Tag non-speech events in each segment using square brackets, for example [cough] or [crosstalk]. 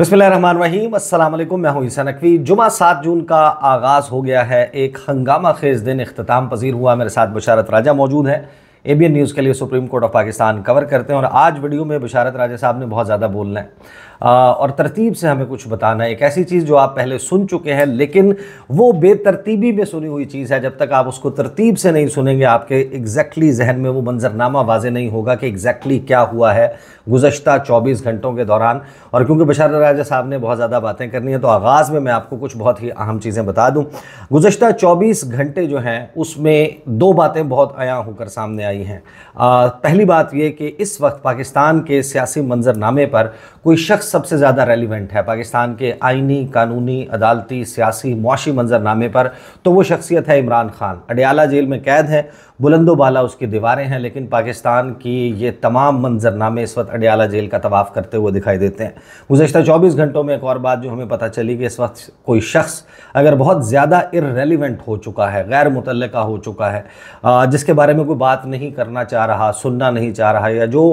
बसमीम अल्लाम मैं हूं ईसा नकवी जुमा सात जून का आगाज़ हो गया है एक हंगामा खेज़ दिन अख्ताम पजीर हुआ मेरे साथ बशारत राजा मौजूद है ए बी एन न्यूज़ के लिए supreme court of Pakistan cover करते हैं और आज वीडियो में बशारत राजा साहब ने बहुत ज़्यादा बोलना है और तरतीब से हमें कुछ बताना है एक ऐसी चीज़ जो आप पहले सुन चुके हैं लेकिन वो बेतरतीबी में सुनी हुई चीज़ है जब तक आप उसको तरतीब से नहीं सुनेंगे आपके एग्जैक्टली जहन में वो मंजरनामा वाजे नहीं होगा कि एग्जैक्टली क्या हुआ है गुजशत चौबीस घंटों के दौरान और क्योंकि बशार राजा साहब ने बहुत ज़्यादा बातें करनी है तो आगाज़ में मैं आपको कुछ बहुत ही अहम चीज़ें बता दूँ गुजशत चौबीस घंटे जो हैं उसमें दो बातें बहुत आया होकर सामने आई हैं पहली बात यह कि इस वक्त पाकिस्तान के सियासी मंजरनामे पर कोई शख्स सबसे ज़्यादा रेलिवेंट है पाकिस्तान के आइनी कानूनी अदालती सियासी मुआशी मंजरनामे पर तो वो शख्सियत है इमरान खान अडयाला जेल में कैद है बुलंदोबाला उसकी दीवारें हैं लेकिन पाकिस्तान की ये तमाम मंजरनामे इस वक्त अडयाला जेल का तवाफ़ करते हुए दिखाई देते हैं गुजशत चौबीस घंटों में एक और बात जो हमें पता चली कि इस वक्त कोई शख्स अगर बहुत ज़्यादा इरेलीवेंट हो चुका है गैर मुतल हो चुका है जिसके बारे में कोई बात नहीं करना चाह रहा सुनना नहीं चाह रहा या जो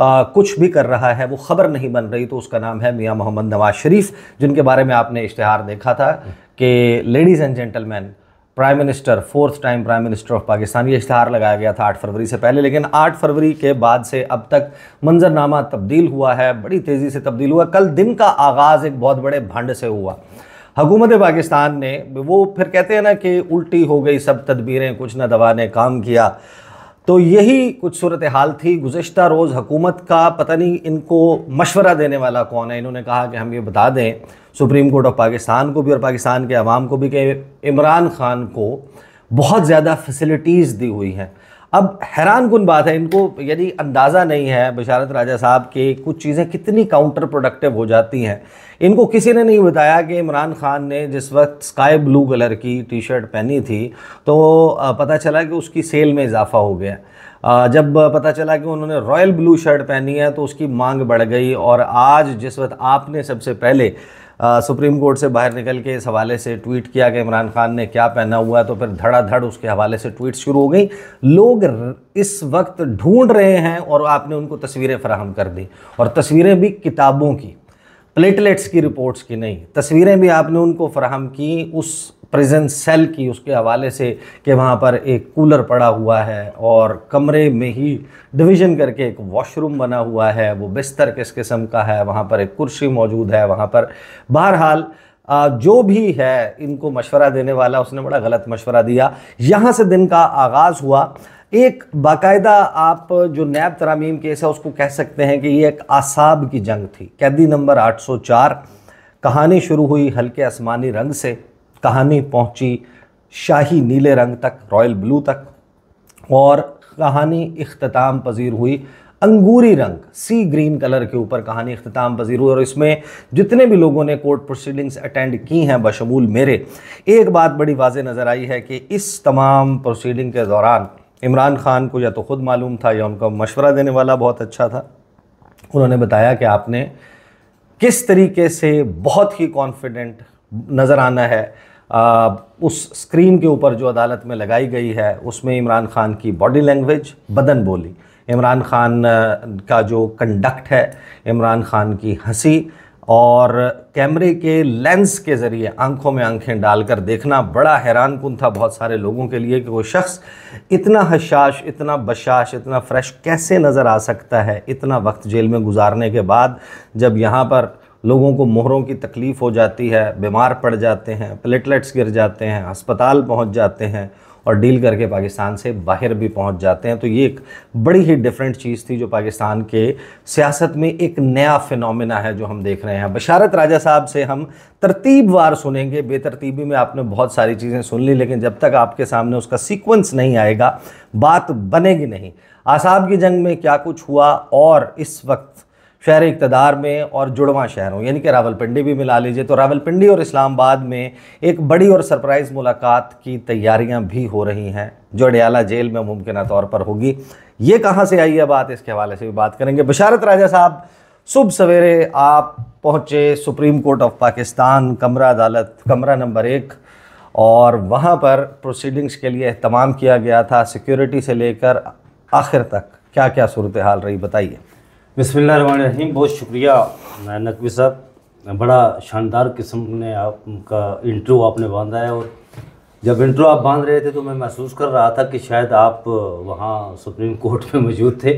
कुछ भी कर रहा है वो ख़बर नहीं बन रही तो उसका नाम नाम है मियाँ मोहम्मद नवाज शरीफ जिनके बारे में आपने इश्तहार देखा था कि ladies and gentleman prime minister fourth time prime minister of Pakistan ये इश्तहार लगाया गया था आठ फरवरी से पहले लेकिन आठ फरवरी के बाद से अब तक मंजरनामा तब्दील हुआ है बड़ी तेज़ी से तब्दील हुआ कल दिन का आगाज़ एक बहुत बड़े भंड से हुआ हुकूमत पाकिस्तान ने वो फिर कहते हैं ना कि उल्टी हो गई सब तदबीरें कुछ ना दवा ने काम किया तो यही कुछ सूरत हाल थी गुज्त रोज़ हुकूमत का पता नहीं इनको मशवरा देने वाला कौन है इन्होंने कहा कि हम ये बता दें सुप्रीम कोर्ट ऑफ पाकिस्तान को भी और पाकिस्तान के अवाम को भी कि इमरान खान को बहुत ज़्यादा फैसिलिटीज़ दी हुई हैं अब हैरान कन बात है इनको यदि अंदाज़ा नहीं है बशारत राजा साहब के कुछ चीज़ें कितनी काउंटर प्रोडक्टिव हो जाती हैं इनको किसी ने नहीं बताया कि इमरान खान ने जिस वक्त स्काई ब्लू कलर की टी शर्ट पहनी थी तो पता चला कि उसकी सेल में इजाफा हो गया जब पता चला कि उन्होंने रॉयल ब्लू शर्ट पहनी है तो उसकी मांग बढ़ गई और आज जिस वक्त आपने सबसे पहले आ, सुप्रीम कोर्ट से बाहर निकल के इस हवाले से ट्वीट किया कि इमरान खान ने क्या पहना हुआ तो फिर धड़ाधड़ उसके हवाले से ट्वीट शुरू हो गई लोग इस वक्त ढूंढ रहे हैं और आपने उनको तस्वीरें फराहम कर दी और तस्वीरें भी किताबों की प्लेटलेट्स की रिपोर्ट्स की नहीं तस्वीरें भी आपने उनको फराहम की उस प्रिजन सेल की उसके हवाले से कि वहाँ पर एक कूलर पड़ा हुआ है और कमरे में ही डिवीज़न करके एक वॉशरूम बना हुआ है वो बिस्तर किस किस्म का है वहाँ पर एक कुर्सी मौजूद है वहाँ पर बहरहाल जो भी है इनको मशवरा देने वाला उसने बड़ा गलत मशवरा दिया यहाँ से दिन का आगाज़ हुआ एक बाकायदा आप जो नैब तरामीम केस है उसको कह सकते हैं कि ये एक आसाब की जंग थी कैदी नंबर 804 कहानी शुरू हुई हल्के आसमानी रंग से कहानी पहुंची शाही नीले रंग तक रॉयल ब्लू तक और कहानी अख्ताम पजीर हुई अंगूरी रंग सी ग्रीन कलर के ऊपर कहानी अख्ताम पजीर हुई और इसमें जितने भी लोगों ने कोर्ट प्रोसीडिंग्स अटेंड की हैं बशमूल मेरे एक बात बड़ी वाज नज़र आई है कि इस तमाम प्रोसीडिंग के दौरान इमरान खान को या तो ख़ुद मालूम था या उनका मशवरा देने वाला बहुत अच्छा था उन्होंने बताया कि आपने किस तरीके से बहुत ही कॉन्फिडेंट नज़र आना है आ, उस स्क्रीन के ऊपर जो अदालत में लगाई गई है उसमें इमरान खान की बॉडी लैंग्वेज बदन बोली इमरान खान का जो कंडक्ट है इमरान खान की हंसी और कैमरे के लेंस के ज़रिए आंखों में आंखें डालकर देखना बड़ा हैरान कन था बहुत सारे लोगों के लिए कि वो शख्स इतना हशाश इतना बशाश इतना फ्रेश कैसे नज़र आ सकता है इतना वक्त जेल में गुजारने के बाद जब यहाँ पर लोगों को मोहरों की तकलीफ़ हो जाती है बीमार पड़ जाते हैं प्लेटलेट्स गिर जाते हैं अस्पताल पहुंच जाते हैं और डील करके पाकिस्तान से बाहर भी पहुंच जाते हैं तो ये एक बड़ी ही डिफरेंट चीज़ थी जो पाकिस्तान के सियासत में एक नया फिनमिना है जो हम देख रहे हैं बशारत राजा साहब से हम तरतीब वार सुनेंगे बेतरतीबी में आपने बहुत सारी चीज़ें सुन ली लेकिन जब तक आपके सामने उसका सीक्वेंस नहीं आएगा बात बनेगी नहीं आसाब की जंग में क्या कुछ हुआ और इस वक्त शहर इकतदार में और जुड़वा शहरों यानी कि रावलपिंडी भी मिला लीजिए तो रावलपिंडी और इस्लामाबाद में एक बड़ी और सरप्राइज़ मुलाकात की तैयारियां भी हो रही हैं जो अडयाला जेल में मुमकिन तौर पर होगी ये कहाँ से आई है बात इसके हवाले से भी बात करेंगे बशारत राजा साहब सुबह सवेरे आप पहुँचे सुप्रीम कोर्ट ऑफ पाकिस्तान कमरा अदालत कमरा नंबर एक और वहाँ पर प्रोसीडिंग्स के लिए अहतमाम किया गया था सिक्योरिटी से लेकर आखिर तक क्या क्या सूरत हाल रही बताइए रहीम बहुत शुक्रिया नकवी साहब बड़ा शानदार किस्म ने आपका इंटरव्यू आपने बांधा है और जब इंटरव्यू आप बांध रहे थे तो मैं महसूस कर रहा था कि शायद आप वहाँ सुप्रीम कोर्ट में मौजूद थे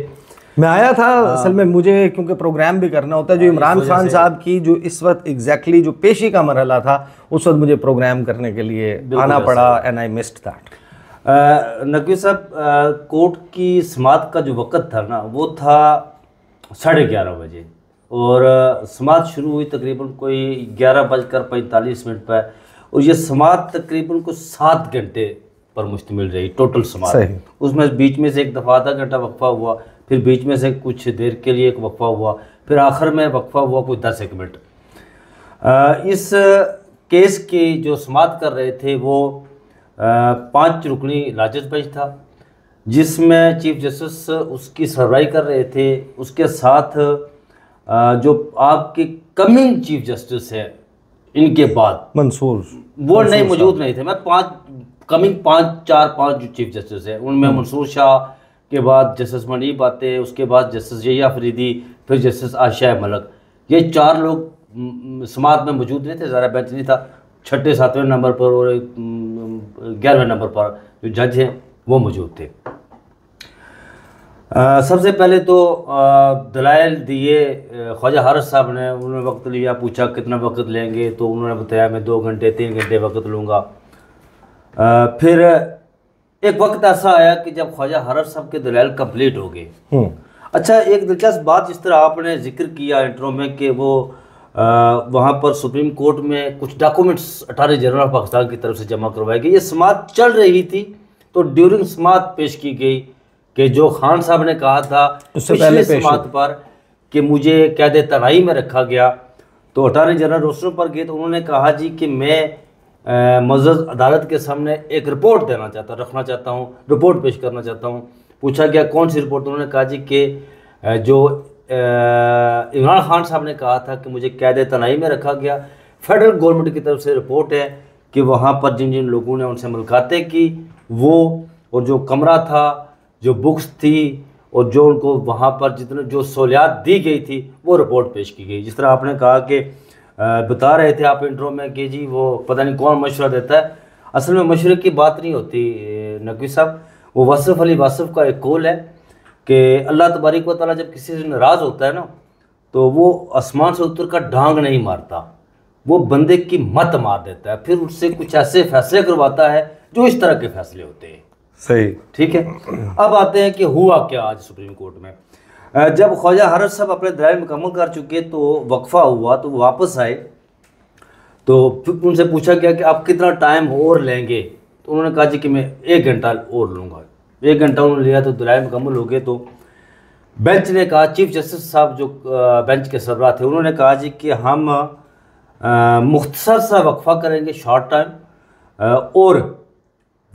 मैं आया था हाँ। असल में मुझे क्योंकि प्रोग्राम भी करना होता है जो हाँ, इमरान खान साहब की जो इस वक्त एग्जैक्टली जो पेशी का मरहला था उस वक्त मुझे प्रोग्राम करने के लिए आना पड़ा and I missed that Naqvi साहब कोर्ट की समात का जो वक़्त था ना वो था साढ़े ग्यारह बजे और समात शुरू हुई तकरीबन कोई ग्यारह बजकर पैंतालीस मिनट पर और ये समात तकरीबन कुछ सात घंटे पर मुश्तमिल रही टोटल समात उसमें बीच में से एक दफ़ा आधा घंटा वक्फा हुआ फिर बीच में से कुछ देर के लिए एक वक्फा हुआ फिर आखिर में वक्फा हुआ कोई दस एक मिनट इस केस की जो समात कर रहे थे वो पाँच रुकनी लाजत बज था जिसमें चीफ जस्टिस उसकी सर्वाई कर रहे थे उसके साथ जो आपके कमिंग चीफ जस्टिस है इनके बाद मंसूर वो नहीं मौजूद नहीं थे मैं पांच कमिंग पांच चार पांच जो चीफ जस्टिस हैं उनमें हम्म। मंसूर शाह के बाद जस्टिस मनीब आते उसके बाद जस्टिस जया फरीदी फिर जस्टिस आशा मलक ये चार लोग समाज में मौजूद नहीं थे ज़रा नहीं था छठे सातवें नंबर पर और ग्यारहवें नंबर पर जो जज हैं वो मौजूद थे सबसे पहले तो दलाइल दिए ख्वाजा हारस साहब ने उन्होंने वक्त लिया पूछा कितना वक्त लेंगे तो उन्होंने बताया मैं दो घंटे तीन घंटे वक्त लूँगा फिर एक वक्त ऐसा आया कि जब ख्वाजा हरफ साहब के दलाइल कंप्लीट हो गए हम्म। अच्छा एक दिलचस्प बात जिस तरह आपने जिक्र किया इंटरव्यू में कि वो वहाँ पर सुप्रीम कोर्ट में कुछ documents attorney general of Pakistan की तरफ से जमा करवाए गए ये समाज चल रही थी तो ड्यूरिंग समात पेश की गई कि जो खान साहब ने कहा था उससे पहले समात पर कि मुझे कैद तनाई में रखा गया तो अटारनी जनरल रोशनों पर गए तो उन्होंने कहा जी कि मैं मजद अदालत के सामने एक रिपोर्ट देना चाहता रखना चाहता हूँ रिपोर्ट पेश करना चाहता हूँ पूछा गया कौन सी रिपोर्ट उन्होंने कहा जी कि जो इमरान खान साहब ने कहा था कि मुझे कैद तनाई में रखा गया फेडरल गवर्नमेंट की तरफ से रिपोर्ट है कि वहाँ पर जिन जिन लोगों ने उनसे मुलाकातें की वो और जो कमरा था जो बुक्स थी और जो उनको वहाँ पर जितने जो सहूलियात दी गई थी वो रिपोर्ट पेश की गई जिस तरह आपने कहा कि बता रहे थे आप इंटरव्यू में कि जी वो पता नहीं कौन मशवरा देता है असल में मशवरे की बात नहीं होती नकवी साहब वो वसफ़ अली वासफ़ का एक कौल है कि अल्लाह तबारक व जब किसी से नाराज़ होता है ना तो वो आसमान से उतर कर ढांग नहीं मारता वो बंदे की मत मार देता है फिर उससे कुछ ऐसे फैसले करवाता है जो इस तरह के फैसले होते हैं सही ठीक है अब आते हैं कि हुआ क्या आज सुप्रीम कोर्ट में जब ख्वाजा हरत साहब अपने दरार मुकम्मल कर चुके तो वक्फा हुआ तो वापस आए तो उनसे पूछा गया कि आप कितना टाइम और लेंगे तो उन्होंने कहा जी कि मैं एक घंटा और लूँगा एक घंटा उन्होंने लिया तो दरार मुकम्मल हो गए तो बेंच ने कहा चीफ जस्टिस साहब जो बेंच के सरबराह थे उन्होंने कहा जी कि हम मुख्तसर सा वक्फा करेंगे शॉर्ट टाइम और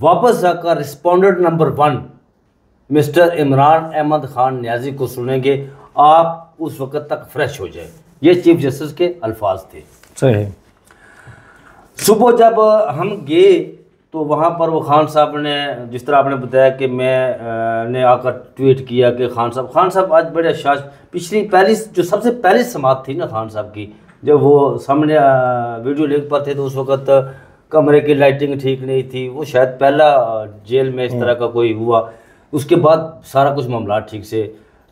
वापस जाकर respondent number one mister Imran Ahmed Khan Niazi को सुनेंगे आप उस वक़्त तक फ्रेश हो जाए ये चीफ जस्टिस के अल्फाज थे सही सुबह जब हम गए तो वहाँ पर वो खान साहब ने जिस तरह आपने बताया कि मैं आ, ने आकर ट्वीट किया कि खान साहब खान साहब आज बड़े अशास अच्छा पिछली पहली जो सबसे पहली समात थी ना खान साहब की जब वो सामने वीडियो लिंक पर थे तो उस वक़्त कमरे की लाइटिंग ठीक नहीं थी वो शायद पहला जेल में इस हम्म। तरह का कोई हुआ उसके बाद सारा कुछ मामला ठीक से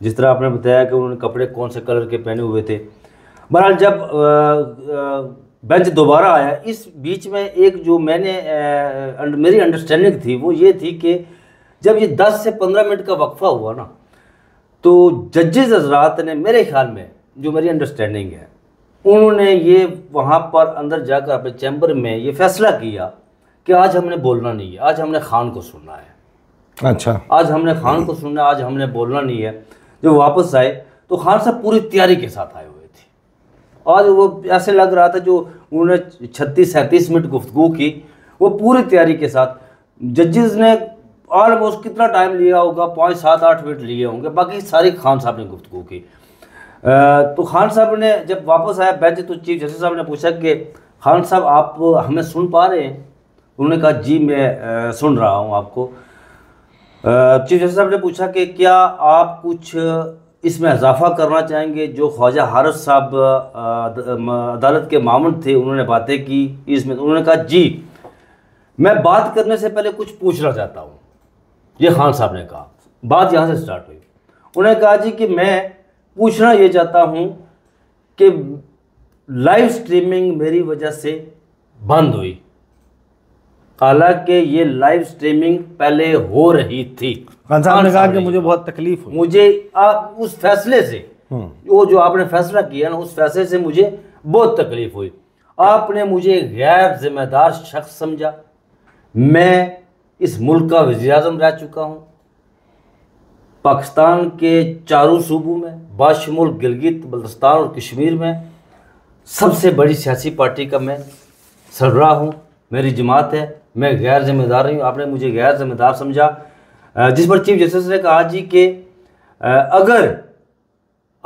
जिस तरह आपने बताया कि उन्होंने कपड़े कौन से कलर के पहने हुए थे बहरहाल जब बेंच दोबारा आया इस बीच में एक जो मैंने आ, मेरी अंडरस्टैंडिंग थी वो ये थी कि जब ये 10 से 15 मिनट का वक्फा हुआ ना तो जजेज हजरात ने मेरे ख्याल में जो मेरी अंडरस्टैंडिंग है उन्होंने ये वहाँ पर अंदर जाकर अपने चैम्बर में ये फैसला किया कि आज हमने बोलना नहीं है आज हमने खान को सुनना है अच्छा आज हमने खान को सुनना आज हमने बोलना नहीं है जब वापस आए तो खान साहब पूरी तैयारी के साथ आए हुए थे आज वो ऐसे लग रहा था जो उन्होंने छत्तीस सैंतीस मिनट गुफ्तु की वो पूरी तैयारी के साथ जजेज़ ने ऑलमोस्ट कितना टाइम लिया होगा पाँच सात आठ मिनट लिए होंगे बाकी सारी खान साहब ने गुफ्तु की तो खान साहब ने जब वापस आया बेंच तो चीफ जस्टिस साहब ने पूछा कि खान साहब आप हमें सुन पा रहे हैं उन्होंने कहा जी मैं सुन रहा हूँ आपको चीफ जस्टिस साहब ने पूछा कि क्या आप कुछ इसमें इजाफा करना चाहेंगे जो ख्वाजा हारत साहब अदालत के मामन थे उन्होंने बातें की इसमें उन्होंने कहा जी मैं बात करने से पहले कुछ पूछना चाहता हूँ ये खान साहब ने कहा बात यहाँ से स्टार्ट हुई उन्होंने कहा जी कि मैं पूछना ये चाहता हूँ कि लाइव स्ट्रीमिंग मेरी वजह से बंद हुई हालांकि ये लाइव स्ट्रीमिंग पहले हो रही थी ने कहा कि मुझे बहुत तकलीफ हुई मुझे आप उस फैसले से हम्म। वो जो आपने फैसला किया ना उस फैसले से मुझे बहुत तकलीफ हुई आपने मुझे गैर जिम्मेदार शख्स समझा मैं इस मुल्क का वजी रह चुका हूँ पाकिस्तान के चारों सूबों में बाशमुल गिलगित बल्तिस्तान और कश्मीर में सबसे बड़ी सियासी पार्टी का मैं सरबरा हूँ मेरी जमात है मैं गैर जिम्मेदार हूँ आपने मुझे गैर जिम्मेदार समझा जिस पर चीफ जस्टिस ने कहा जी कि अगर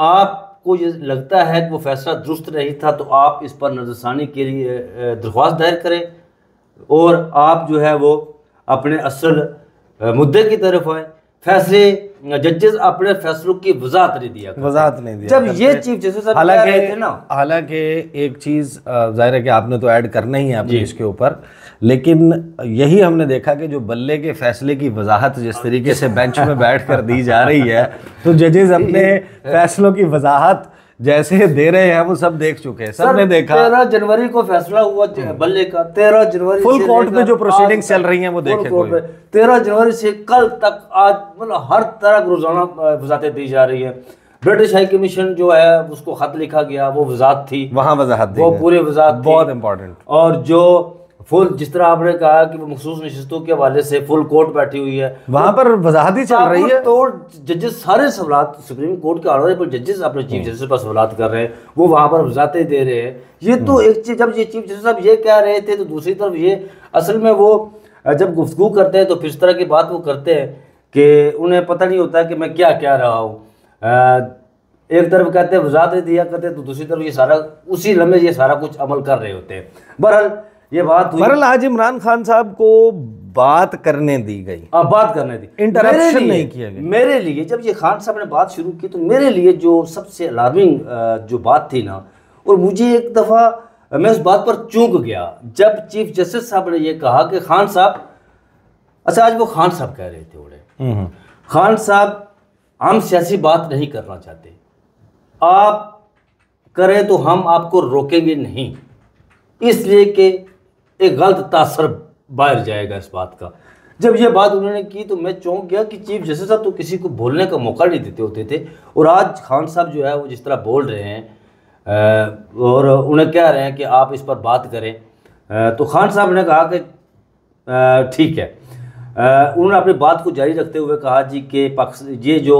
आपको ये लगता है कि वो फैसला दुरुस्त नहीं था तो आप इस पर नजरसानी के लिए दरख्वास्त दायर करें और आप जो है वो अपने असल मुद्दे की तरफ आए फैसले जजेस अपने फैसलों की वजात नहीं दिया वजात नहीं दिया जब ये चीफ जस्टिस हालांकि ना हालांकि एक चीज जाहिर है कि आपने तो ऐड करना ही है अपने इसके ऊपर लेकिन यही हमने देखा कि जो बल्ले के फैसले की वजाहत जिस तरीके से बेंच में बैठ कर दी जा रही है तो जजेस अपने [laughs] फैसलों की वजाहत जैसे [laughs] दे रहे हैं वो सब देख चुके हैं ने देखा तेरह जनवरी को फैसला हुआ हम्म। बल्ले का तेरह जनवरी फुल कोर्ट में जो प्रोसीडिंग चल रही है वो देखे तेरह जनवरी से कल तक आज मतलब हर तरह रोजाना वजातें दी जा रही है ब्रिटिश हाई कमीशन जो है उसको खत लिखा गया वो वजात थी वहां वजाहत वो पूरे वजात बहुत इंपॉर्टेंट और जो फुल जिस तरह आपने कहा कि वो मखसूस नशस्तों के हवाले से फुल कोर्ट बैठी हुई है वहाँ तो पर वजाहती चल रही है तो जजेस सारे सवाल सुप्रीम कोर्ट के आर्डर पर जजेस अपने चीफ जस्टिस हम्म। पर सवाल कर रहे हैं वो वहाँ पर वजाते दे रहे हैं ये तो हम्म। एक चीज जब ये चीफ जस्टिस साहब ये कह रहे थे तो दूसरी तरफ ये असल में वो जब गुफ्तु करते हैं तो फिर इस तरह की बात वो करते हैं कि उन्हें पता नहीं होता कि मैं क्या कह रहा हूँ एक तरफ कहते हैं वजात दिया करते तो दूसरी तरफ ये सारा उसी लम्हे ये सारा कुछ अमल कर रहे होते हैं बहरहाल ये बात हुई बहरल आज इमरान खान साहब को बात करने दी गई आ, हाँ, बात करने दी इंटरेक्शन नहीं किया गया मेरे लिए जब ये खान साहब ने बात शुरू की तो मेरे लिए जो सबसे अलार्मिंग जो बात थी ना और मुझे एक दफ़ा मैं उस बात पर चूक गया जब चीफ जस्टिस साहब ने यह कहा कि खान साहब अच्छा आज वो खान साहब कह रहे थे उड़े हम्म, हम्म। खान साहब हम सियासी बात नहीं करना चाहते आप करें तो हम आपको रोकेंगे नहीं इसलिए कि एक गलत तासर बाहर जाएगा इस बात का जब ये बात उन्होंने की तो मैं चौंक गया कि चीफ जस्टिस साहब तो किसी को बोलने का मौका नहीं देते होते थे और आज खान साहब जो है वो जिस तरह बोल रहे हैं और उन्हें कह रहे हैं कि आप इस पर बात करें तो खान साहब ने कहा कि ठीक है उन्होंने अपनी बात को जारी रखते हुए कहा जी कि ये जो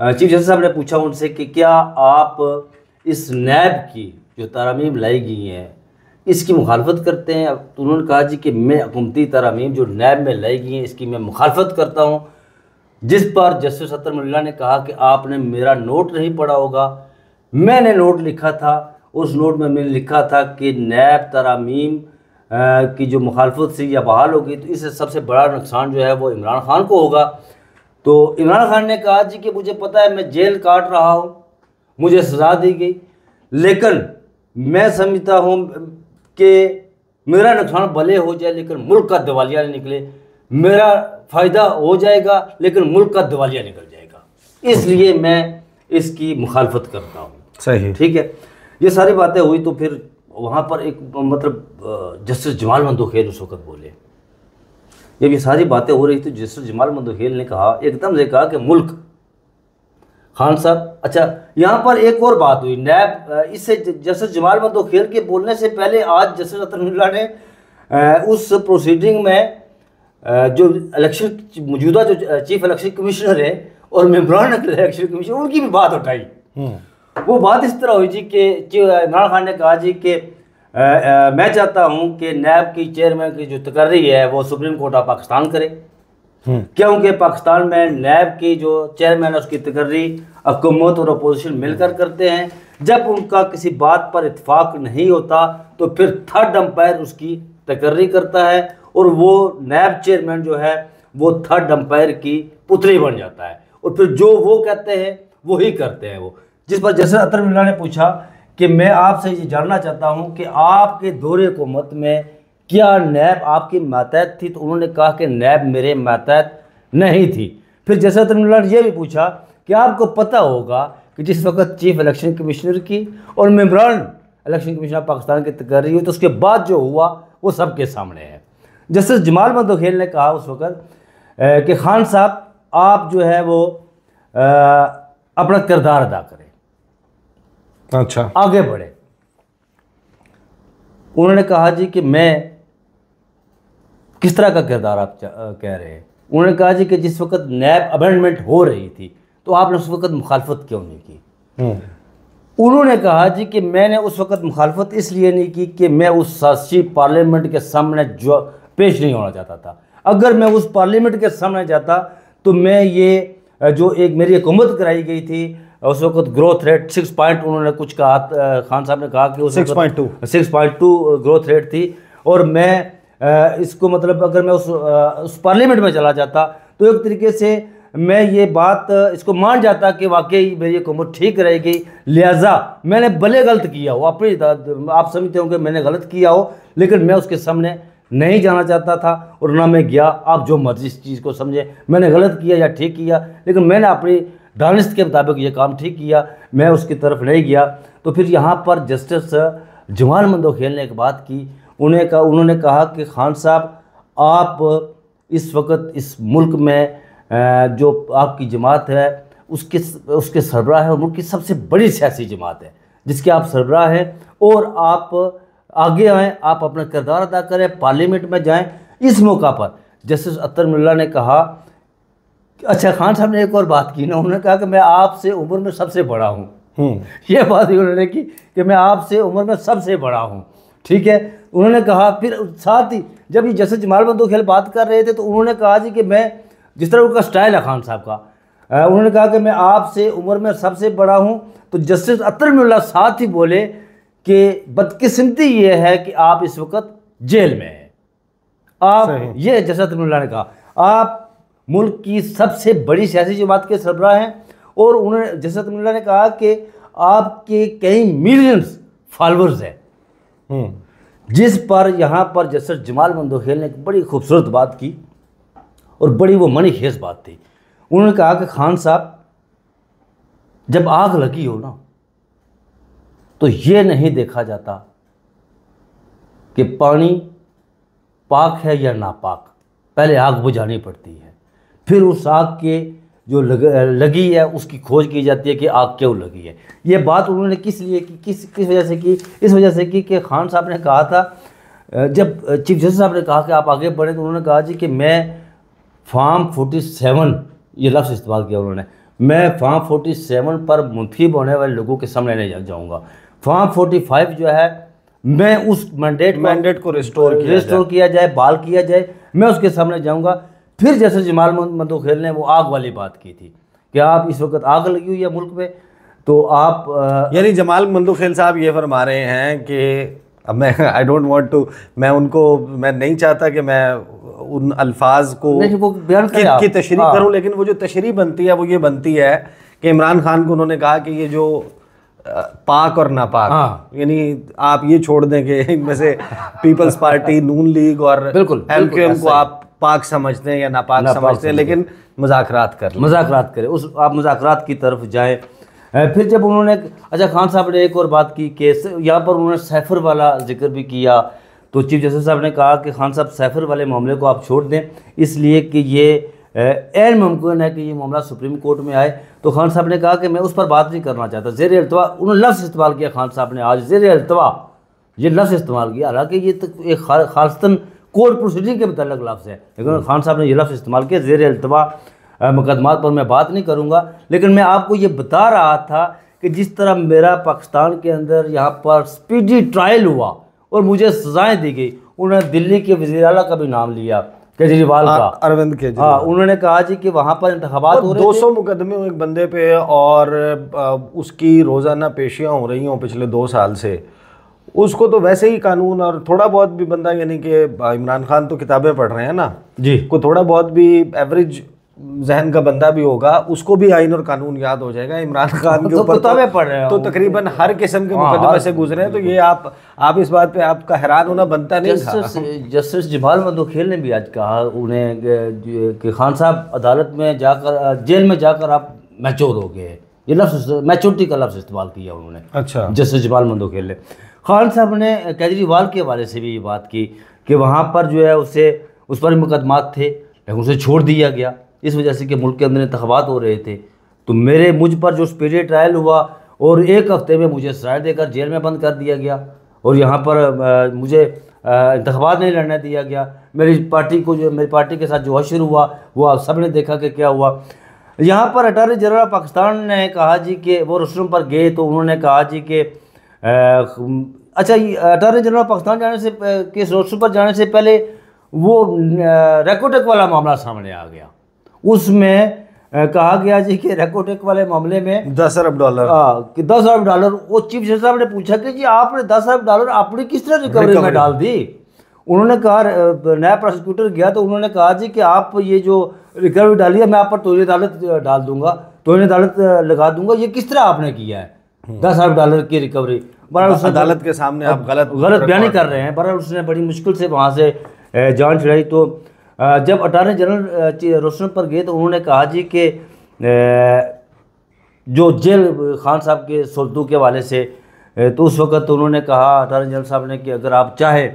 चीफ जस्टिस साहब ने पूछा उनसे कि क्या आप इस नैब की जो तरमीम लाई गई हैं इसकी मुखालफत करते हैं अब उन्होंने कहा जी कि मैं हुकूमती तरामीम जो नैब में लाई गई हैं इसकी मैं मुखालफत करता हूँ जिस पर जस्टिस अतर मुल्ला ने कहा कि आपने मेरा नोट नहीं पढ़ा होगा मैंने नोट लिखा था उस नोट में मैंने लिखा था कि नैब तरामीम की जो मुखालफत थी या बहाल होगी तो इससे सबसे बड़ा नुकसान जो है वो इमरान खान को होगा तो इमरान खान ने कहा जी कि मुझे पता है मैं जेल काट रहा हूँ मुझे सजा दी गई लेकिन मैं समझता हूँ कि मेरा नुकसान भले हो जाए लेकिन मुल्क का दिवालिया निकले मेरा फ़ायदा हो जाएगा लेकिन मुल्क का दिवालिया निकल जाएगा इसलिए मैं इसकी मुखालफत करता हूँ सही ठीक है ये सारी बातें हुई तो फिर वहाँ पर एक मतलब जस्टिस जमाल मंदोखेल उस वक्त बोले जब ये सारी बातें हो रही थी जस्टिस जमाल मंदोखेल ने कहा एकदम से कहा कि मुल्क खान साहब अच्छा यहाँ पर एक और बात हुई नैब इससे जस्टिस जमाल खेल के बोलने से पहले आज जस्टिस रतनला ने उस प्रोसीडिंग में जो इलेक्शन मौजूदा जो चीफ इलेक्शन कमिश्नर है और मेम्बरान इलेक्शन कमीशन उनकी भी बात उठाई हम्म। वो बात इस तरह हुई जी कि इमरान खान ने कहा जी कि मैं चाहता हूँ कि नैब की चेयरमैन की जो तकर्री है वो सुप्रीम कोर्ट ऑफ पाकिस्तान करे हम्म। क्योंकि पाकिस्तान में नैब की जो चेयरमैन है उसकी तकर्री हकूमत और अपोजिशन मिलकर करते हैं जब उनका किसी बात पर इतफाक़ नहीं होता तो फिर थर्ड अंपायर उसकी तकर्री करता है और वो नैब चेयरमैन जो है वो थर्ड अंपायर की पुत्री बन जाता है और फिर जो वो कहते हैं वो ही करते हैं वो जिस पर जैसे अतर मिल्ला ने पूछा कि मैं आपसे ये जानना चाहता हूँ कि आपके दौरे मत में क्या नैब आपकी मातहत थी तो उन्होंने कहा कि नैब मेरे मातहत नहीं थी फिर जैसे अतर मिल्ला ने यह भी पूछा क्या आपको पता होगा कि जिस वक्त चीफ इलेक्शन कमिश्नर की और मेम्बरान इलेक्शन कमीशन ऑफ पाकिस्तान की रही हुई तो उसके बाद जो हुआ वो सबके सामने है जस्टिस जमाल मंदोखेल ने कहा उस वक्त कि खान साहब आप जो है वो आ, अपना किरदार अदा करें अच्छा आगे बढ़े उन्होंने कहा जी कि मैं किस तरह का किरदार आप कह रहे हैं उन्होंने कहा जी कि जिस वक्त नैब अमेंडमेंट हो रही थी तो आपने उस वक़्त मुखालफत क्यों नहीं की हम्म। उन्होंने कहा जी कि मैंने उस वक़्त मुखालफत इसलिए नहीं की कि मैं उस सासी पार्लियामेंट के सामने जो पेश नहीं होना चाहता था अगर मैं उस पार्लियामेंट के सामने जाता तो मैं ये जो एक मेरी हुकूमत कराई गई थी उस वक्त ग्रोथ रेट सिक्स पॉइंट उन्होंने कुछ कहा खान साहब ने कहा कि उस six point two six point two growth rate थी और मैं इसको मतलब अगर मैं उस उस पार्लियामेंट में चला जाता तो एक तरीके से मैं ये बात इसको मान जाता कि वाकई मेरी कुमर ठीक रहेगी लिहाजा मैंने भले गलत किया हो अपनी आप समझते होंगे मैंने गलत किया हो लेकिन मैं उसके सामने नहीं जाना चाहता था और ना मैं गया आप जो मर्जी इस चीज़ को समझें मैंने गलत किया या ठीक किया लेकिन मैंने अपनी दानिश के मुताबिक ये काम ठीक किया मैं उसकी तरफ नहीं गया तो फिर यहाँ पर जस्टिस जवान मंदो खेल ने एक बात की उन्हें कहा उन्होंने कहा कि खान साहब आप इस वक्त इस मुल्क में जो आपकी जमात है उसके उसके सरबरा है और मुल्क की सबसे बड़ी सियासी जमात है जिसके आप सरबरा हैं और आप आगे आएँ आप अपना किरदार अदा करें पार्लियामेंट में जाएँ इस मौका पर जस्टिस अतर मिल्ला ने कहा अच्छा खान साहब ने एक और बात की ना उन्होंने कहा कि मैं आपसे उम्र में सबसे बड़ा हूँ हम्म। ये बात ही उन्होंने की कि मैं आपसे उम्र में सबसे बड़ा हूँ ठीक है उन्होंने कहा फिर साथ ही जब ये जस्टिस जमाल बंदो खेल बात कर रहे थे तो उन्होंने कहा जी कि मैं जिस तरह उनका स्टाइल है खान साहब का उन्होंने कहा कि मैं आपसे उम्र में सबसे बड़ा हूँ तो जस्टिस मिल्ला साथ ही बोले कि बदकिस्मती ये है कि आप इस वक्त जेल में हैं आप ये जस्टिस मिल्ला ने कहा आप मुल्क की सबसे बड़ी सियासी जमात के सरबरा हैं और उन्होंने जस्टिस मिल्ला ने कहा कि आपके कई मिलियंस फॉलोअर्स हैं हम्म। जिस पर यहाँ पर जस्टिस जमाल मंदोखेल ने एक बड़ी खूबसूरत बात की और बड़ी वो मनी खेस बात थी उन्होंने कहा कि खान साहब जब आग लगी हो ना तो ये नहीं देखा जाता कि पानी पाक है या नापाक पहले आग बुझानी पड़ती है फिर उस आग के जो लग, लगी है उसकी खोज की जाती है कि आग क्यों लगी है ये बात उन्होंने किस लिए कि किस किस वजह से की इस वजह से की कि खान साहब ने कहा था जब चीफ जस्टिस साहब ने कहा कि आप आगे बढ़ें तो उन्होंने कहा जी कि मैं फार्म 47 ये लफ्ज़ इस्तेमाल किया उन्होंने मैं फार्म 47 पर मुंतब होने वाले लोगों के सामने नहीं जाऊँगा फार्म 45 जो है मैं उस मैंडेट मैंडेट को रिस्टोर किया रिस्टोर किया जाए बाल किया जाए मैं उसके सामने जाऊँगा फिर जैसे जमाल खेल ने वो आग वाली बात की थी कि आप इस वक्त आग लगी हुई है मुल्क में तो आप यानी जमाल मंदूखेल साहब ये फरमा रहे हैं कि मैं आई डोंट वांट टू मैं उनको मैं नहीं चाहता कि मैं उन अल्फाज को नहीं वो की, की तशरी हाँ। करूँ लेकिन वो जो तशरी बनती है वो ये बनती है कि इमरान खान को उन्होंने कहा कि ये जो पाक और नापाक हाँ। यानी आप ये छोड़ दें कि [laughs] इनमें से पीपल्स पार्टी [laughs] नून लीग और बिल्कुल बिल्कुल को आप पाक समझते हैं या नापाक ना समझते हैं लेकिन मजाकरात कर मजाकरात करें उस आप मजाकरात की तरफ जाएं फिर जब उन्होंने अच्छा खान साहब ने एक और बात की कि यहाँ पर उन्होंने सैफर वाला जिक्र भी किया तो चीफ जस्टिस साहब ने कहा कि खान साहब सैफर वाले मामले को आप छोड़ दें इसलिए कि ये एन मुमकिन है कि ये मामला सुप्रीम कोर्ट में आए तो खान साहब ने कहा कि मैं उस पर बात नहीं करना चाहता जेर अल्तवा उन्होंने लफ्ज़ इस्तेमाल किया खान साहब ने आज जेर अल्तवा ये लफ्ज़ इस्तेमाल किया हालांकि ये तो एक खासतन कोर्ट प्रोसीडिंग के मतलब लफ्ज़ है लेकिन हम्म। खान साहब ने यह लफ्ज़ इस्तेमाल किया जेर अल्तवा मुकदमा पर मैं बात नहीं करूँगा लेकिन मैं आपको ये बता रहा था कि जिस तरह मेरा पाकिस्तान के अंदर यहाँ पर स्पीडी ट्रायल हुआ और मुझे सजाएं दी गई उन्होंने दिल्ली के वजी अला का भी नाम लिया केजरीवाल हाँ, का अरविंद केजरीवाल हाँ उन्होंने कहा जी कि वहाँ पर इंतबात दो सौ मुकदमे एक बंदे पे और उसकी रोज़ाना पेशियाँ हो रही हों पिछले दो साल से उसको तो वैसे ही कानून और थोड़ा बहुत भी बंदा यानी कि इमरान खान तो किताबें पढ़ रहे हैं ना जी को थोड़ा बहुत भी एवरेज जहन का बंदा भी होगा उसको भी आइन और कानून याद हो जाएगा इमरान खान तो के ऊपर तो, पढ़ रहे हो तो तकरीबन हर किस्म के हाँ, मुकदमे से गुजरे हैं तो ये आप आप इस बात पे आपका हैरान होना बनता नहीं जस्टिस जस्टिस जमाल खेल ने भी आज कहा उन्हें कि खान साहब अदालत में जाकर जेल में जाकर आप मैचोर हो गए ये लफ्ज़ मैच्योरिटी का लफ्ज़ इस्तेमाल किया उन्होंने अच्छा जस्टिस जमाल खेल ने खान साहब ने केजरीवाल के हवाले से भी ये बात की कि वहाँ पर जो है उसे उस पर मुकदमात थे लेकिन उसे छोड़ दिया गया इस वजह से कि मुल्क के अंदर इंतबात हो रहे थे तो मेरे मुझ पर जो स्पीडी ट्रायल हुआ और एक हफ़्ते में मुझे सराय देकर जेल में बंद कर दिया गया और यहाँ पर आ, मुझे इंतबात नहीं लड़ने दिया गया मेरी पार्टी को जो मेरी पार्टी के साथ जो अशर हुआ वो आप सब ने देखा कि क्या हुआ यहाँ पर अटारी जनरल पाकिस्तान ने कहा जी कि वो रसूम पर गए तो उन्होंने कहा जी कि अच्छा अटारी जनरल पाकिस्तान जाने से किस रसूम पर जाने से पहले वो रेकोटेक वाला मामला सामने आ गया उसमें कहा गया जी कि रेकोटेक वाले मामले में दस अरब डॉलर हाँ, कि दस अरब डॉलर वो चीफ जस्टिस साहब ने पूछा कि जी आपने दस अरब डॉलर आपने किस तरह रिकवरी में डाल दी उन्होंने कहा नया प्रोसिक्यूटर गया तो उन्होंने कहा जी कि आप ये जो रिकवरी डाली है मैं आप पर तोहनी अदालत डाल दूंगा तोहनी अदालत लगा दूंगा ये किस तरह आपने किया है हम्म। दस अरब डॉलर की रिकवरी उस अदालत के सामने आप गलत गलत बयानी कर रहे हैं बड़ा उसने बड़ी मुश्किल से वहाँ से जान चढ़ाई तो जब अटारनी जनरल रोशन पर गए तो उन्होंने कहा जी कि जो जेल खान साहब के सलतू के वाले से तो उस वक़्त उन्होंने कहा अटारनी जनरल साहब ने कि अगर आप चाहें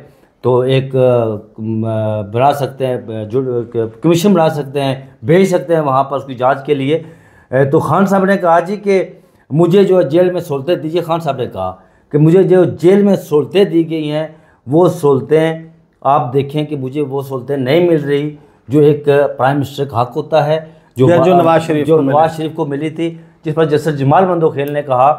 तो एक बना सकते हैं जो कमीशन बना सकते हैं भेज सकते हैं वहाँ पर उसकी जांच के लिए तो खान साहब ने कहा जी कि मुझे जो जेल में सहूलतें दीजिए खान साहब ने कहा कि मुझे जो जेल में सहूलतें दी गई हैं वो सहूलतें आप देखें कि मुझे वो सहूलतें नहीं मिल रही जो एक प्राइम मिनिस्टर का हक होता है जो जो नवाज शरीफ जो नवाज शरीफ को मिली थी जिस पर जस्टिस जमाल खेल ने कहा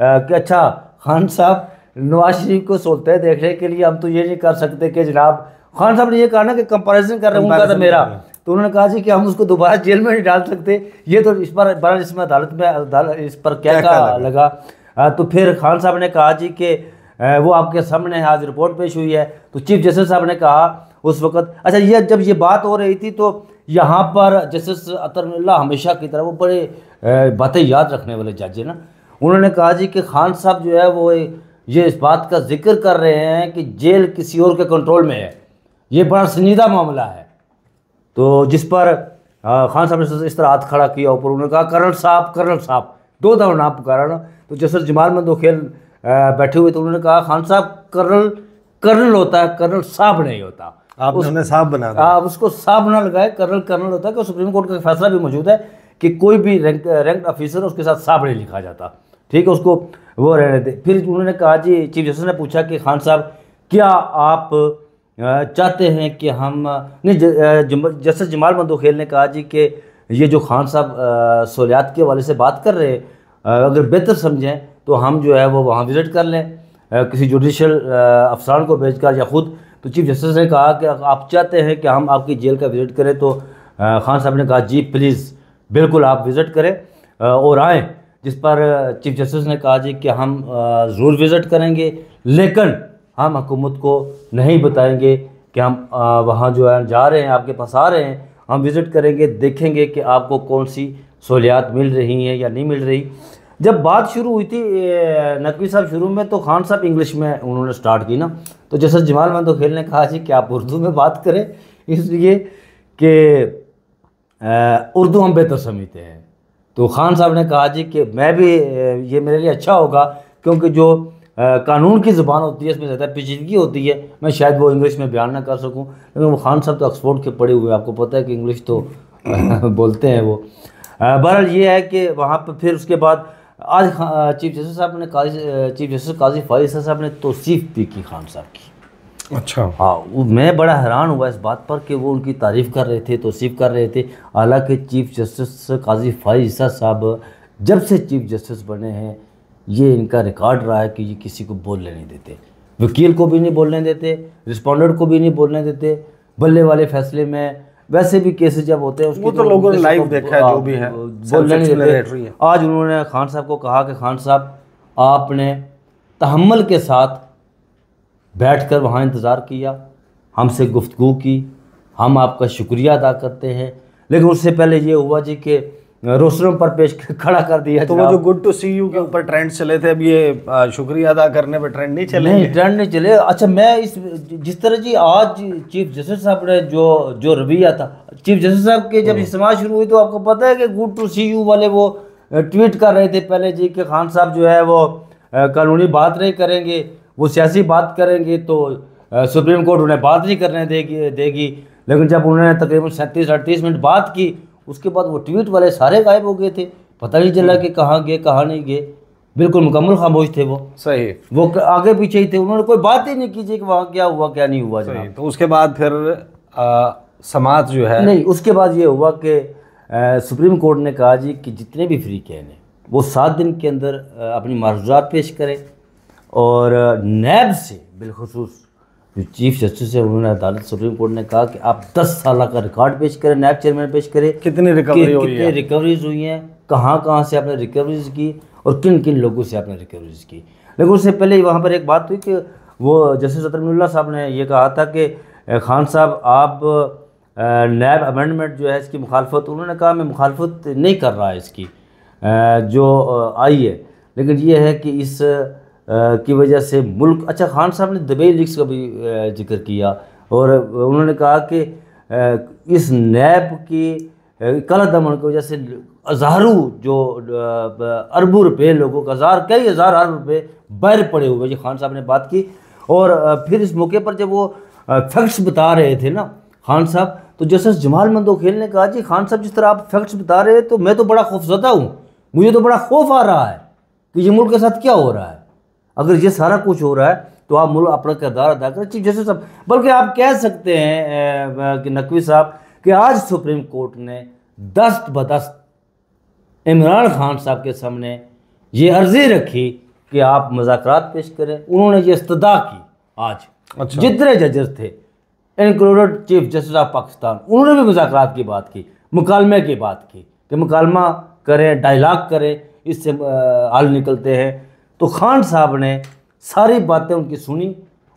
कि अच्छा खान साहब नवाज शरीफ को सहूलतें देखने के लिए हम तो ये नहीं कर सकते कि जनाब खान साहब ने ये कहा ना कि कंपेरिजन कर रहे हैं तो मेरा तो उन्होंने कहा जी कि हम उसको दोबारा जेल में नहीं डाल सकते ये तो इस पर बड़ा इसमें अदालत में इस पर क्या, लगा, तो फिर खान साहब ने कहा जी कि वो आपके सामने आज रिपोर्ट पेश हुई है तो चीफ जस्टिस साहब ने कहा उस वक्त अच्छा ये जब ये बात हो रही थी तो यहाँ पर जस्टिस अतरमिल्ला हमेशा की तरह वो बड़े बातें याद रखने वाले जज हैं ना उन्होंने कहा जी कि खान साहब जो है वो ये इस बात का जिक्र कर रहे हैं कि जेल किसी और के कंट्रोल में है ये बड़ा संजीदा मामला है तो जिस पर खान साहब ने इस तरह हाथ खड़ा किया ऊपर उन्होंने कहा करण साहब करण साहब दो दफा नाम पुकारा ना तो जस्टिस जमाल मंदोखेल बैठे हुए तो उन्होंने कहा खान साहब कर्नल कर्नल होता है कर्नल साहब नहीं होता आप उन्हें साहब बना आप उसको साहब बना लगाए कर्नल कर्नल होता है कि सुप्रीम कोर्ट का फैसला भी मौजूद है कि कोई भी रैंक रैंक ऑफिसर उसके साथ साहब नहीं लिखा जाता ठीक है उसको वो रहने दे फिर उन्होंने कहा जी चीफ जस्टिस ने पूछा कि खान साहब क्या आप चाहते हैं कि हम नहीं जस्टिस जमाल मंदोखेल ने कहा जी कि ये जो खान साहब सहूलियात के वाले से बात कर रहे हैं अगर बेहतर समझें तो हम जो है वो वहाँ विज़िट कर लें किसी जुडिशल अफसरान को भेज या ख़ुद तो चीफ जस्टिस ने कहा कि आप चाहते हैं कि हम आपकी जेल का विज़िट करें तो खान साहब ने कहा जी प्लीज़ बिल्कुल आप विज़िट करें और आएँ जिस पर चीफ जस्टिस ने कहा जी कि हम ज़रूर विज़िट करेंगे लेकिन हम हुकूमत को नहीं बताएंगे कि हम वहाँ जो है जा रहे हैं आपके पास आ रहे हैं हम विज़िट करेंगे देखेंगे कि आपको कौन सी सहूलियात मिल रही हैं या नहीं मिल रही जब बात शुरू हुई थी नकवी साहब शुरू में तो खान साहब इंग्लिश में उन्होंने स्टार्ट की ना तो जैसे जमाल मंदो तो खेल ने कहा जी कि आप उर्दू में बात करें इसलिए कि उर्दू हम बेहतर समझते हैं तो खान साहब ने कहा जी कि मैं भी ये मेरे लिए अच्छा होगा क्योंकि जो कानून की ज़ुबान होती है इसमें ज़्यादा पेचीदगी होती है मैं शायद वो इंग्लिश में बयान ना कर सकूँ लेकिन वो खान साहब तो ऑक्सफोर्ड के पड़े हुए आपको पता है कि इंग्लिश तो [laughs] बोलते हैं वो बहरहाल ये है कि वहाँ पर फिर उसके बाद आज चीफ जस्टिस साहब ने काजी चीफ जस्टिस काजी फायद साहब ने तोसीफ़ भी की खान साहब की अच्छा हाँ मैं बड़ा हैरान हुआ इस बात पर कि वो उनकी तारीफ़ कर रहे थे तोसीफ़ कर रहे थे हालांकि चीफ जस्टिस काजी फायद साहब जब से चीफ जस्टिस बने हैं ये इनका रिकॉर्ड रहा है कि ये किसी को बोलने नहीं देते वकील को भी नहीं बोलने देते रिस्पोंडेंट को भी नहीं बोलने देते बल्ले वाले फैसले में वैसे भी केसेस जब होते हैं उसको तो, तो लोगों ने लाइव देखा है जो भी है बोलने आज उन्होंने खान साहब को कहा कि खान साहब आपने तहमल के साथ बैठ कर वहाँ इंतज़ार किया हमसे गुफ्तु की हम आपका शुक्रिया अदा करते हैं लेकिन उससे पहले ये हुआ जी कि रोस्टर पर पेश [laughs] खड़ा कर दिया तो वो जो गुड टू सी यू के ऊपर ट्रेंड चले थे अब ये शुक्रिया अदा करने पर ट्रेंड नहीं चले नहीं ट्रेंड नहीं चले अच्छा मैं इस जिस तरह जी आज चीफ जस्टिस साहब ने जो जो रवैया था चीफ जस्टिस साहब के जब हम्म। इस्तेमाल शुरू हुई तो आपको पता है कि गुड टू सी यू वाले वो ट्वीट कर रहे थे पहले जी कि खान साहब जो है वो कानूनी बात नहीं करेंगे वो सियासी बात करेंगे तो सुप्रीम कोर्ट उन्हें बात नहीं करने देगी देगी लेकिन जब उन्होंने तकरीबन सैंतीस अड़तीस मिनट बात की उसके बाद वो ट्वीट वाले सारे गायब हो गए थे पता नहीं चला कि कहाँ गए कहाँ नहीं गए बिल्कुल मुकम्मल खामोश थे वो सही वो आगे पीछे ही थे उन्होंने कोई बात ही नहीं की थी कि वहाँ क्या हुआ क्या नहीं हुआ सही तो उसके बाद फिर समाज जो है नहीं उसके बाद ये हुआ कि सुप्रीम कोर्ट ने कहा जी कि जितने भी फ्री कैन हैं वो सात दिन के अंदर अपनी मारूजात पेश करें और नैब से बिलखसूस जो चीफ जस्टिस है उन्होंने अदालत सुप्रीम कोर्ट ने कहा कि आप 10 साल का रिकॉर्ड पेश करें नैब चेयरमैन पेश करें कितनी रिकवरी कितने रिकवरीज हुई हैं कहाँ कहाँ से आपने रिकवरीज की और किन किन लोगों से आपने रिकवरीज की लेकिन उससे पहले वहाँ पर एक बात हुई कि वो जस्टिस अतरमिल्ला साहब ने यह कहा था कि खान साहब आप नैब अमेंडमेंट जो है इसकी मुखालफत उन्होंने कहा मैं मुखालफत नहीं कर रहा है इसकी जो आई है लेकिन ये है कि इस की वजह से मुल्क अच्छा खान साहब ने दबे लीग्स का भी जिक्र किया और उन्होंने कहा कि इस नैब की कला दमन की वजह से हज़ारों जो अरबों रुपये लोगों का हज़ार कई हज़ार अरब रुपये बैर पड़े हुए जी खान साहब ने बात की और फिर इस मौके पर जब वो फैक्ट्स बता रहे थे ना खान साहब तो जस्टिस जमाल मंदोखेल ने कहा जी खान साहब जिस तरह आप फैक्ट्स बता रहे हैं तो मैं तो बड़ा खौफजदा हूँ मुझे तो बड़ा खौफ आ रहा है कि ये मुल्क के साथ क्या हो रहा है अगर ये सारा कुछ हो रहा है तो आप मुल्क अपना किरदार अदा करें चीफ जस्टिस साहब बल्कि आप कह सकते हैं कि नकवी साहब कि आज सुप्रीम कोर्ट ने दस्त बदस्त इमरान खान साहब के सामने ये अर्जी रखी कि आप मजाक पेश करें उन्होंने ये इस्तदा की आज अच्छा। जितने जजेस थे included chief justice of Pakistan उन्होंने भी मुजाकर की बात की मुकालमे की बात की कि मुकालमा करें डायलाग करें इससे हल निकलते हैं तो खान साहब ने सारी बातें उनकी सुनी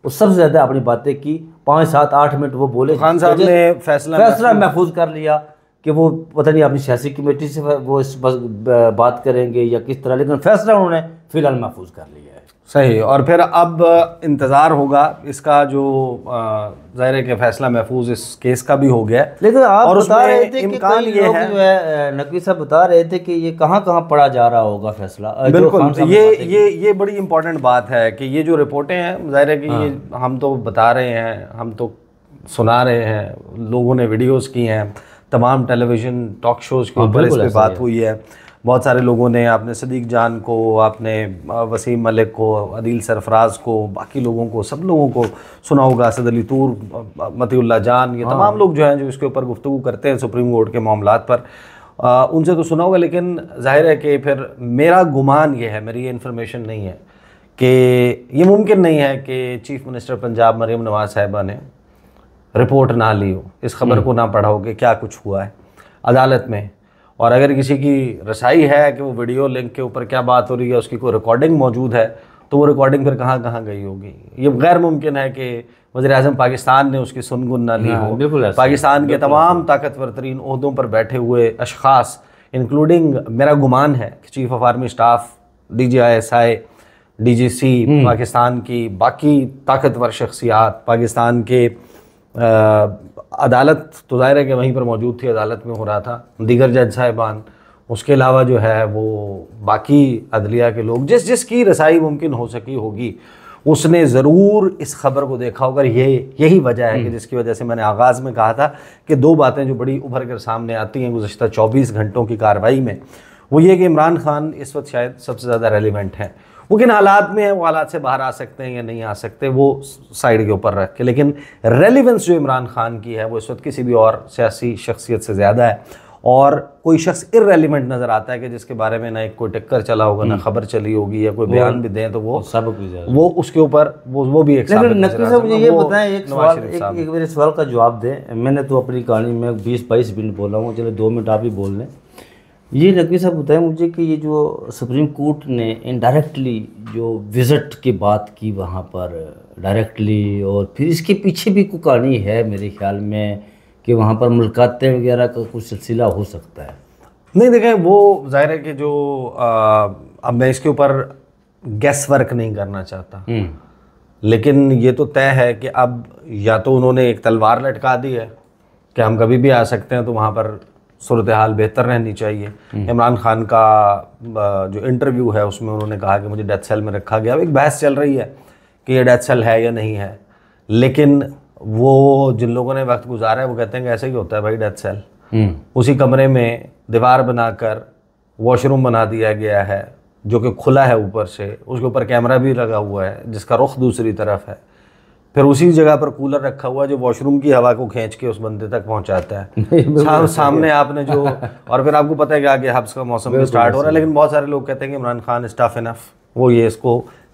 और सबसे ज़्यादा अपनी बातें की पाँच सात आठ मिनट वो बोले खान साहब तो ने फैसला फैसला महफूज कर लिया कि वो पता नहीं अपनी सियासी कमेटी से वो इस बात करेंगे या किस तरह लेकिन फैसला उन्होंने फ़िलहाल महफूज कर लिया है सही और फिर अब इंतज़ार होगा इसका जो ज़ाहिर है कि फैसला महफूज इस केस का भी हो गया लेकिन आप और बता रहे थे इम्कान कि ये है नकवी साहब बता रहे थे कि ये कहाँ कहाँ पढ़ा जा रहा होगा फैसला बिल्कुल ये ये ये बड़ी इम्पोर्टेंट बात है कि ये जो रिपोर्टें हैं ज़ाहिर है कि हाँ। ये हम तो बता रहे हैं हम तो सुना रहे हैं लोगों ने वीडियोज़ की हैं तमाम टेलीविज़न टॉक शोज़ के ऊपर हाँ, इस पर बात हुई है बहुत सारे लोगों ने आपने सदीक जान को आपने वसीम मलिक को अदील सरफराज को बाकी लोगों को सब लोगों को सुना होगा असद अली तूर मतील्ला जान ये हाँ। तमाम लोग जो हैं जो इसके ऊपर गुफ्तु करते हैं सुप्रीम कोर्ट के मामला पर आ, उनसे तो सुना होगा लेकिन जाहिर है कि फिर मेरा गुमान ये है मेरी ये इन्फॉर्मेशन नहीं है कि ये मुमकिन नहीं है कि चीफ़ मिनिस्टर पंजाब मरीम नवाज़ साहिबा ने रिपोर्ट ना ली हो इस खबर हम्म। को ना पढ़ा हो कि क्या कुछ हुआ है अदालत में और अगर किसी की रसाई है कि वो वीडियो लिंक के ऊपर क्या बात हो रही है उसकी कोई रिकॉर्डिंग मौजूद है तो वो रिकॉर्डिंग फिर कहाँ कहाँ गई होगी ये गैर मुमकिन है कि वजी अजम पाकिस्तान ने उसकी सुनगुन ना ली हाँ, हो बिल्कुल पाकिस्तान के तमाम ताकतवर तरीन अहदों पर बैठे हुए अशास इंक्लूडिंग मेरा गुमान है कि chief of army staff D G I S I D G C Pakistan की बाकी ताकतवर शख्सियात पाकिस्तान के अदालत तो ज़ाहिर है कि वहीं पर मौजूद थी अदालत में हो रहा था दीगर जज साहिबान उसके अलावा जो है वो बाकी अदलिया के लोग जिस जिसकी रसाई मुमकिन हो सकी होगी उसने ज़रूर इस खबर को देखा होगा ये यही वजह है कि हम्म। जिसकी वजह से मैंने आगाज़ में कहा था कि दो बातें जो बड़ी उभर कर सामने आती हैं गुजशत 24 घंटों की कार्रवाई में वो ये कि इमरान खान इस वक्त शायद सबसे ज़्यादा रेलिवेंट हैं वो किन हालात में है वो हालात से बाहर आ सकते हैं या नहीं आ सकते वो साइड के ऊपर रख के लेकिन रेलिवेंस जो इमरान खान की है वो इस वक्त किसी भी और सियासी शख्सियत से ज़्यादा है और कोई शख्स इरेलीवेंट नज़र आता है कि जिसके बारे में ना एक कोई टक्कर चला होगा ना हम्म। खबर चली होगी या कोई बयान भी दें तो वो सबक भी वो उसके ऊपर वो वो भी एक नकवी साहब मुझे ये बताएं एक सवाल एक, एक मेरे सवाल का जवाब दें मैंने तो अपनी कहानी में बीस बाईस मिनट बोला हूँ चले दो मिनट आप ही बोल लें ये नकवी साहब बताएं मुझे कि ये जो सुप्रीम कोर्ट ने इनडायरेक्टली जो विज़िट की बात की वहाँ पर डायरेक्टली और फिर इसके पीछे भी कोई कहानी है मेरे ख्याल में कि वहाँ पर मुलाकातें वगैरह का कुछ सिलसिला हो सकता है नहीं देखें वो जाहिर है कि जो आ, अब मैं इसके ऊपर गैस वर्क नहीं करना चाहता हम्म। लेकिन ये तो तय है कि अब या तो उन्होंने एक तलवार लटका दी है कि हम कभी भी आ सकते हैं तो वहाँ पर सूरत हाल बेहतर रहनी चाहिए हम्म। इमरान खान का जो इंटरव्यू है उसमें उन्होंने कहा कि मुझे डेथ सेल में रखा गया अब एक बहस चल रही है कि ये डेथ सेल है या नहीं है लेकिन वो जिन लोगों ने वक्त गुजारा है वो कहते हैं कि ऐसा ही होता है भाई डेथ सेल हम्म। उसी कमरे में दीवार बनाकर वॉशरूम बना दिया गया है जो कि खुला है ऊपर से उसके ऊपर कैमरा भी लगा हुआ है जिसका रुख दूसरी तरफ है फिर उसी जगह पर कूलर रखा हुआ जो वॉशरूम की हवा को खींच के उस बंदे तक पहुंचाता है [laughs] साम, सामने आपने जो [laughs] और फिर आपको पता है कि आगे हब्स का मौसम भी स्टार्ट हो रहा है लेकिन बहुत सारे लोग कहते हैं कि इमरान खान स्टाफ इनफ वो ये इसको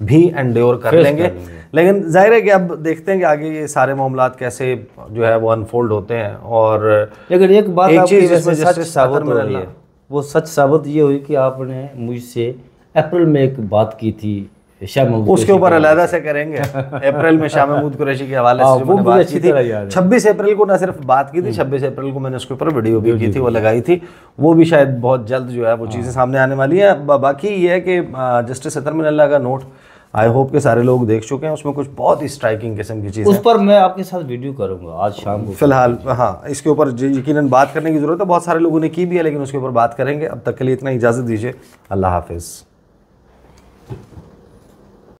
भी एंडोर कर लेंगे लेकिन जाहिर है कि अब देखते हैं कि आगे ये सारे मामला कैसे जो है वो अनफोल्ड होते हैं और लेकिन एक बात एक चीज़ जिसमें साबित हो रही है वो सच साबित ये हुई कि आपने मुझसे अप्रैल में एक बात की थी उसके ऊपर अलहदा से करेंगे अप्रैल में शाह महमूद कुरैशी के हवाले हाँ, से वो बात की थी छब्बीस अप्रैल को ना सिर्फ बात की थी हम्म। छब्बीस अप्रैल को मैंने उसके ऊपर वीडियो भी की थी वो लगाई थी वो भी शायद बहुत जल्द जो है वो चीज़ें हाँ। सामने आने वाली है बाकी ये है कि जस्टिस सतर मिनल्ला का नोट आई होप के सारे लोग देख चुके हैं उसमें कुछ बहुत ही स्ट्राइकिंग किस्म की चीज़ उस पर मैं आपके साथ वीडियो करूंगा आज शाम को फिलहाल हाँ इसके ऊपर यकीनन बात करने की ज़रूरत है बहुत सारे लोगों ने की भी है लेकिन उसके ऊपर बात करेंगे अब तक के लिए इतना इजाज़त दीजिए अल्लाह हाफिज़